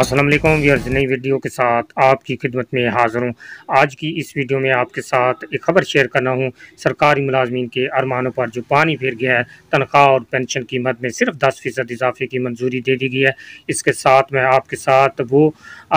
अस्सलाम वालेकुम नई वीडियो के साथ आपकी खिदमत में हाज़िर हूँ आज की इस वीडियो में आपके साथ एक खबर शेयर करना हूँ सरकारी मुलाजमीन के अरमानों पर जो पानी फिर गया है तनख्वाह और पेंशन कीमत में सिर्फ दस फ़ीसद इजाफे की मंजूरी दे दी गई है इसके साथ मैं आपके साथ वो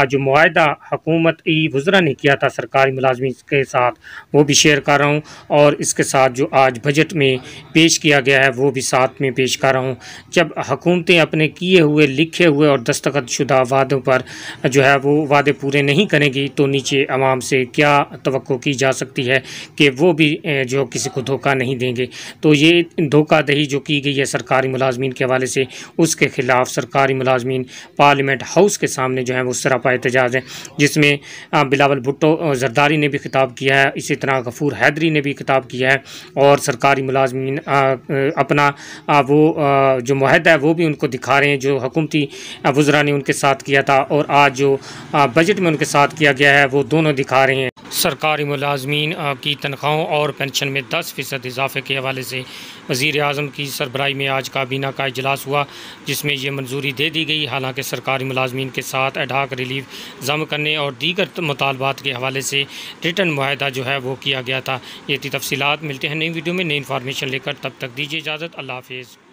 जो माहा हकूमत ई वज़रा ने किया था सरकारी मुलाजमी के साथ वो भी शेयर कर रहा हूँ और इसके साथ जो आज बजट में पेश किया गया है वो भी साथ में पेश कर रहा हूँ जब हुकूमतें अपने किए हुए लिखे हुए और दस्तखत शुदा वादों पर जो है वो वादे पूरे नहीं करेगी तो नीचे आवाम से क्या तो की जा सकती है कि वो भी जो किसी को धोखा नहीं देंगे तो ये धोखादही जो की गई है सरकारी मुलाजमीन के हवाले से उसके ख़िलाफ़ सरकारी मुलाजमीन पार्लियामेंट हाउस के सामने जो है वो सरापा एहतजाज है जिसमें बिलावल भुट्टो जरदारी ने भी खिताब किया है इसी तरह गफूर हैदरी ने भी खिताब किया है और सरकारी मुलाजमीन अपना वो जो माहदा है वो भी उनको दिखा रहे हैं जो हकूमती वज्रा ने उनके साथ किया किया था और आज जो बजट में उनके साथ किया गया है वो दोनों दिखा रहे हैं सरकारी मुलाजमीन की तनख्वाहों और पेंशन में दस फ़ीसद इजाफे के हवाले से वज़ी अजम की सरबराही में आज काबीना का अजलास हुआ जिसमें यह मंजूरी दे दी गई हालांकि सरकारी मुलाजमीन के साथ एडाक रिलीफ जम करने और दीगर मुतालबात के हवाले से रिटर्न माहा जो है वो किया गया था ये तफसीत मिलते हैं नई वीडियो में नई इन्फॉर्मेशन लेकर तब तक दीजिए इजाज़त अल्लाह हाफिज़